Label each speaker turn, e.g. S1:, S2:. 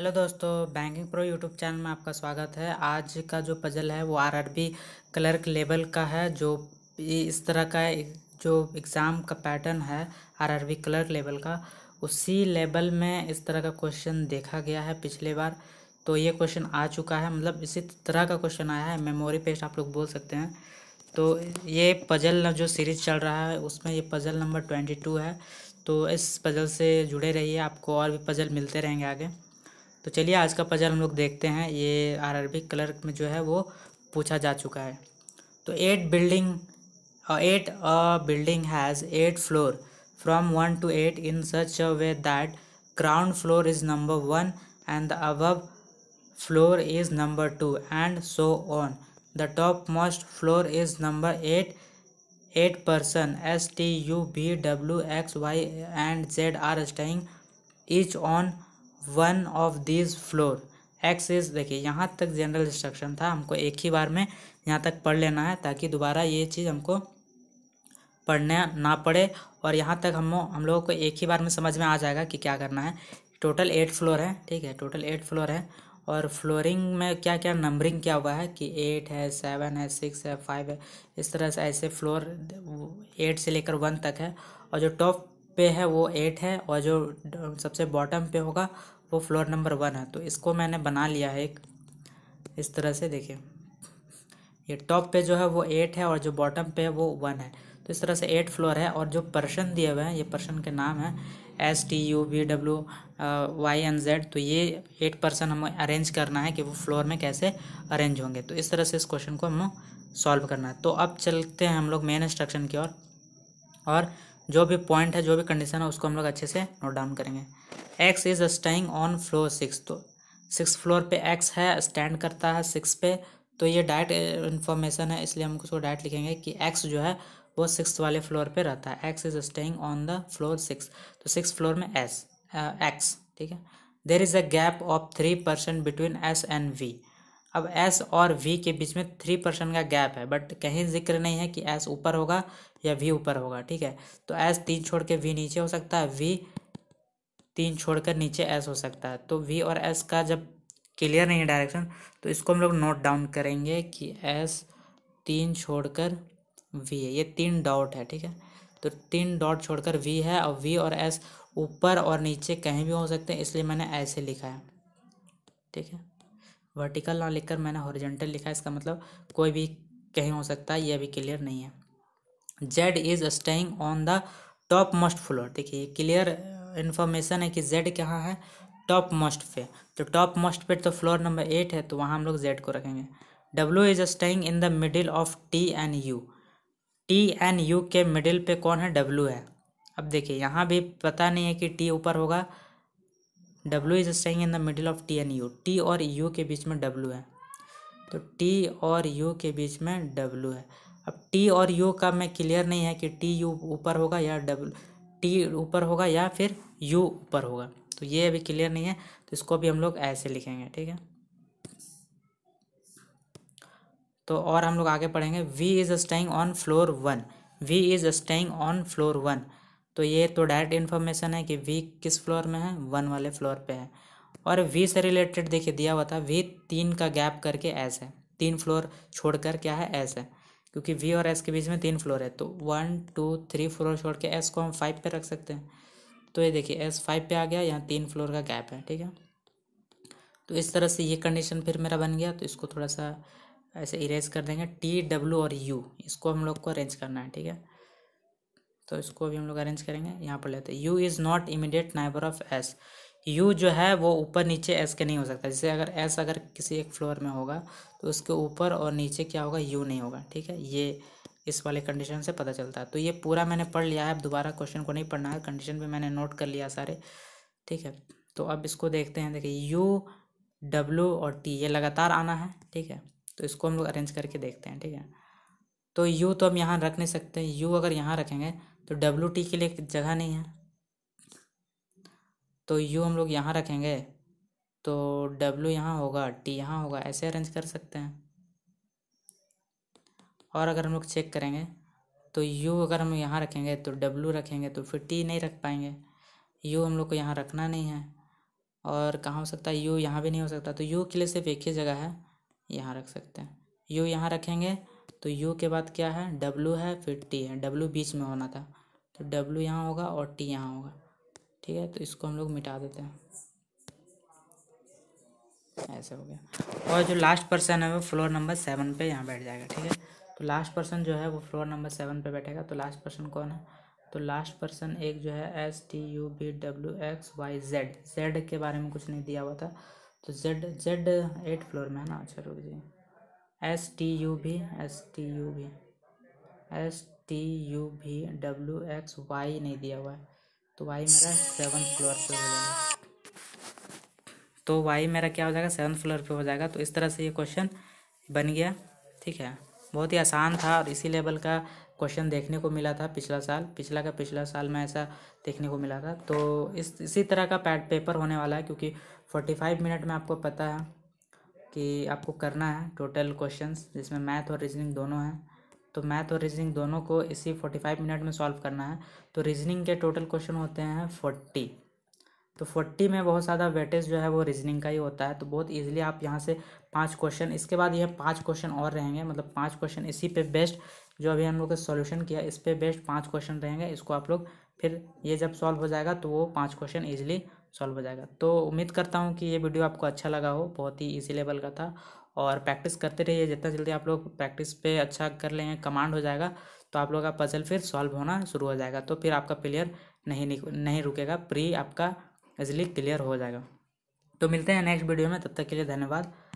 S1: hello दोस्तों banking pro YouTube channel में आपका स्वागत है आज का जो पजल है वो आरआरबी क्लर्क लेवल का है जो इस तरह का जो एग्ज़ाम का पैटर्न है आरआरबी क्लर्क लेवल का उसी लेवल में इस तरह का क्वेश्चन देखा गया है पिछले बार तो ये क्वेश्चन आ चुका है मतलब इसी तरह का क्वेश्चन आया है मेमोरी पेस्ट आप लोग बोल सकते हैं तो ये पजल जो सीरीज चल रहा है उसमें ये पजल नंबर ट्वेंटी टू है तो इस पजल से जुड़े रहिए आपको और भी पजल मिलते रहेंगे आगे तो चलिए आज का पजल हम लोग देखते हैं ये आर आरआरबी क्लर्क में जो है वो पूछा जा चुका है तो eight building eight a building has eight floor from one to eight in such a way that ground floor is number one and the above floor is number two and so on the top most floor is number eight eight person S T U B W X Y and Z are staying each on one of this floor X is देखिए यहाँ तक general instruction था हमको एक ही बार में यहाँ तक पढ़ लेना है ताकि दोबारा ये चीज़ हमको पढ़ने ना पड़े और यहाँ तक हम हम लोगों को एक ही बार में समझ में आ जाएगा कि क्या करना है टोटल एट फ्लोर है ठीक है टोटल एट फ्लोर है और फ्लोरिंग में क्या क्या नंबरिंग क्या हुआ है कि एट है सेवन है सिक्स है फाइव है इस तरह से ऐसे फ्लोर एट से लेकर वन तक है और जो टॉप पे है वो एट है और जो सबसे बॉटम पे होगा वो फ्लोर नंबर वन है तो इसको मैंने बना लिया है एक इस तरह से देखिए ये टॉप पे जो है वो एट है और जो बॉटम पे है वो वन है तो इस तरह से एट फ्लोर है और जो पर्सन दिए हुए हैं ये पर्सन के नाम है S T U V W Y N Z तो ये एट पर्सन हमें अरेंज करना है कि वो फ्लोर में कैसे अरेंज होंगे तो इस तरह से इस क्वेश्चन को हम सॉल्व करना है तो अब चलते हैं हम लोग मेन इंस्ट्रक्शन की ओर और, और जो भी पॉइंट है जो भी कंडीशन है उसको हम लोग अच्छे से नोट डाउन करेंगे X is staying on floor six तो सिक्स फ्लोर पे एक्स है स्टैंड करता है सिक्स पे तो ये डायरेक्ट इन्फॉर्मेशन uh, है इसलिए हम उसको डायरेक्ट लिखेंगे कि एक्स जो है वो सिक्स वाले फ्लोर पे रहता है X is staying on the floor six तो सिक्स फ्लोर में एस एक्स uh, ठीक है there is a gap of three percent between S and V अब एस और वी के बीच में थ्री परसेंट का गैप है बट कहीं जिक्र नहीं है कि एस ऊपर होगा या वी ऊपर होगा ठीक है तो एस तीन छोड़ के वी नीचे हो सकता है वी तीन छोड़ कर नीचे एस हो सकता है तो वी और एस का जब क्लियर नहीं है डायरेक्शन तो इसको हम लोग नोट डाउन करेंगे कि एस तीन छोड़ कर वी है ये तीन डॉट है ठीक है तो तीन डॉट छोड़कर वी है और वी और एस ऊपर और नीचे कहीं भी हो सकते हैं इसलिए मैंने ऐसे लिखा है ठीक है वर्टिकल ना लिखकर मैंने हॉरिजेंटल लिखा है इसका मतलब कोई भी कहीं हो सकता है ये अभी क्लियर नहीं है Z is staying on the top most floor देखिए क्लियर इन्फॉर्मेशन है कि जेड कहाँ है टॉप मोस्ट पे तो टॉप मोस्ट पे तो फ्लोर नंबर एट है तो वहाँ हम लोग जेड को रखेंगे W is staying in the middle of T and U T and U के मिडिल पे कौन है डब्ल्यू है अब देखिए यहाँ भी पता नहीं है कि टी ऊपर होगा W is staying in the middle of T and U T और यू के बीच में डब्ल्यू है तो टी और यू के बीच में डब्ल्यू है अब टी और यू का मैं क्लियर नहीं है कि टी यू ऊपर होगा या डब्ल्यू टी ऊपर होगा या फिर यू ऊपर होगा तो ये अभी क्लियर नहीं है तो इसको भी हम लोग ऐसे लिखेंगे ठीक है तो और हम लोग आगे पढ़ेंगे V is staying on floor one V is staying on floor one तो ये तो डायरेक्ट इन्फॉर्मेशन है कि वी किस फ्लोर में है वन वाले फ्लोर पे है और वी से रिलेटेड देखिए दिया हुआ था वी तीन का गैप करके एस है तीन फ्लोर छोड़कर क्या है एस है क्योंकि वी और एस के बीच में तीन फ्लोर है तो वन टू थ्री फ्लोर छोड़ के एस को हम फाइव पे रख सकते हैं तो ये देखिए एस फाइव पे आ गया यहाँ तीन फ्लोर का गैप है ठीक है तो इस तरह से ये कंडीशन फिर मेरा बन गया तो इसको थोड़ा सा ऐसे इरेज कर देंगे टी डब्ल्यू और यू इसको हम लोग को अरेंज करना है ठीक है तो इसको भी हम लोग अरेंज करेंगे यहाँ पर लेते हैं U is not immediate neighbour of S U जो है वो ऊपर नीचे एस के नहीं हो सकता जैसे अगर एस अगर किसी एक फ्लोर में होगा तो उसके ऊपर और नीचे क्या होगा यू नहीं होगा ठीक है ये इस वाले कंडीशन से पता चलता है तो ये पूरा मैंने पढ़ लिया है अब दोबारा क्वेश्चन को नहीं पढ़ना है कंडीशन भी मैंने नोट कर लिया सारे ठीक है तो अब इसको देखते हैं देखिए यू डब्ल्यू और टी ये लगातार आना है ठीक है तो इसको हम लोग अरेंज करके देखते हैं ठीक है तो यू तो हम यहाँ रख नहीं सकते यू अगर यहाँ रखेंगे तो डब्ल्यू टी के लिए जगह नहीं है तो यू हम लोग यहाँ रखेंगे तो डब्ल्यू यहाँ होगा टी यहाँ होगा ऐसे अरेंज कर सकते हैं और अगर हम लोग चेक करेंगे तो यू अगर हम यहाँ रखेंगे तो डब्ल्यू रखेंगे तो फिर टी नहीं रख पाएंगे यू हम लोग को यहाँ रखना नहीं है और कहाँ हो सकता है यू यहाँ भी नहीं हो सकता तो यू के लिए सिर्फ एक ही जगह है यहाँ रख सकते हैं यू यहाँ रखेंगे तो यू के बाद क्या है डब्लू है फिर टी है डब्लू बीच में होना था तो डब्ल्यू यहाँ होगा और टी यहाँ होगा ठीक है तो इसको हम लोग मिटा देते हैं ऐसे हो गया और जो लास्ट पर्सन है वो फ्लोर नंबर सेवन पे यहाँ बैठ जाएगा ठीक है तो लास्ट पर्सन जो है वो फ्लोर नंबर सेवन पे बैठेगा तो लास्ट पर्सन कौन है तो लास्ट पर्सन एक जो है S T U B W X Y Z Z के बारे में कुछ नहीं दिया हुआ था तो जेड जेड एट फ्लोर में है ना अच्छा रुक जी एस टी यू भी एस टी यू भी एस टी यू भी डब्ल्यू एक्स वाई नहीं दिया हुआ है तो वाई मेरा सेवन फ्लोर पे हो जाएगा तो वाई मेरा क्या हो जाएगा सेवन फ्लोर पे हो जाएगा तो इस तरह से ये क्वेश्चन बन गया ठीक है बहुत ही आसान था और इसी लेवल का क्वेश्चन देखने को मिला था पिछला साल पिछला का पिछला साल में ऐसा देखने को मिला था तो इस इसी तरह का पैड पेपर होने वाला है क्योंकि फोर्टी फाइव मिनट में आपको पता है कि आपको करना है टोटल क्वेश्चंस जिसमें मैथ और रीजनिंग दोनों हैं तो मैथ और रीजनिंग दोनों को इसी फोर्टी फाइव मिनट में सॉल्व करना है तो रीजनिंग के टोटल क्वेश्चन होते हैं फोर्टी तो फोर्टी में बहुत ज़्यादा वेटेज जो है वो रीजनिंग का ही होता है तो बहुत ईजिली आप यहाँ से पांच क्वेश्चन इसके बाद यह पांच क्वेश्चन और रहेंगे मतलब पांच क्वेश्चन इसी पे बेस्ट जो अभी हम लोग का सोल्यूशन किया इस पर बेस्ट पाँच क्वेश्चन रहेंगे इसको आप लोग फिर ये जब सॉल्व हो जाएगा तो वो पाँच क्वेश्चन ईजिली सॉल्व हो जाएगा तो उम्मीद करता हूँ कि ये वीडियो आपको अच्छा लगा हो बहुत ही ईजी लेवल का था और प्रैक्टिस करते रहिए जितना जल्दी आप लोग प्रैक्टिस पे अच्छा कर लेंगे कमांड हो जाएगा तो आप लोग का पजल फिर सॉल्व होना शुरू हो जाएगा तो फिर आपका क्लियर नहीं नहीं रुकेगा प्री आपका इजिली क्लियर हो जाएगा तो मिलते हैं नेक्स्ट वीडियो में तब तक के लिए धन्यवाद